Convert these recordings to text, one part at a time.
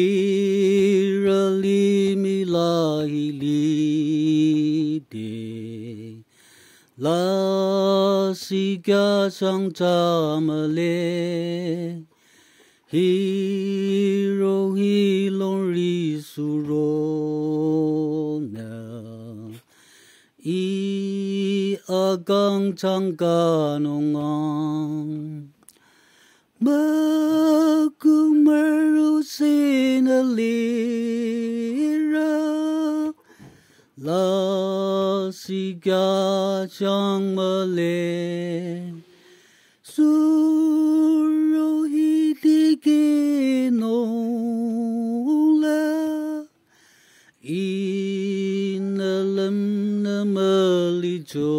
Irali milahi lide La siga sang tamale Hiro hilon risurona I agang changanongang Makumeru si siga chang male suro hitige no la inalam namali jo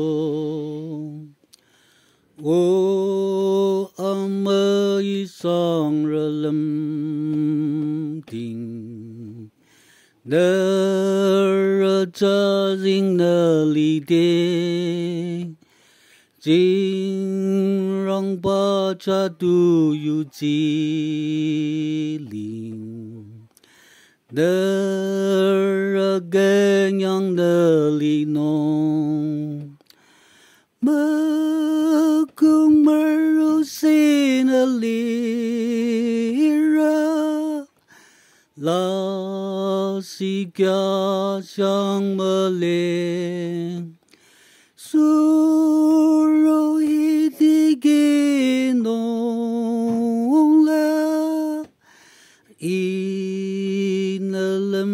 o amai song lam ting There just in the leading Jing rong ba cha du yu ji lin There again yang the li nong Mơ cung mơ ru xin a li ra Love si kia sang meleng Suro hitigin ong la Inalam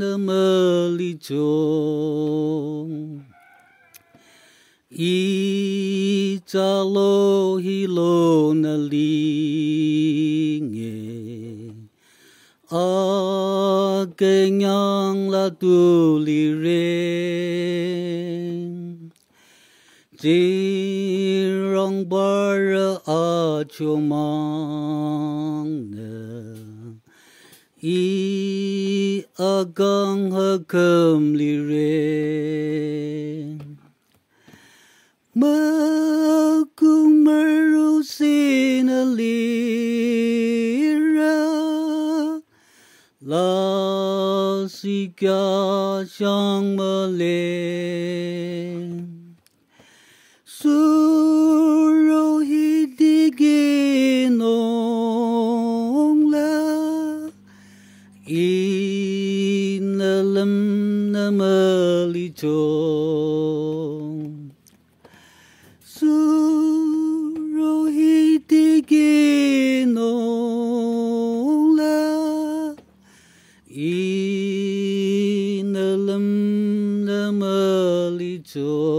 na malichong Italo hilo na lingin a kenyang la tu li re ji rong ba a chu mong i a gong ha kum li re ma ku mer sin a li 是家乡的泪。Sorrow hidigin ong la inalam na malichon. 주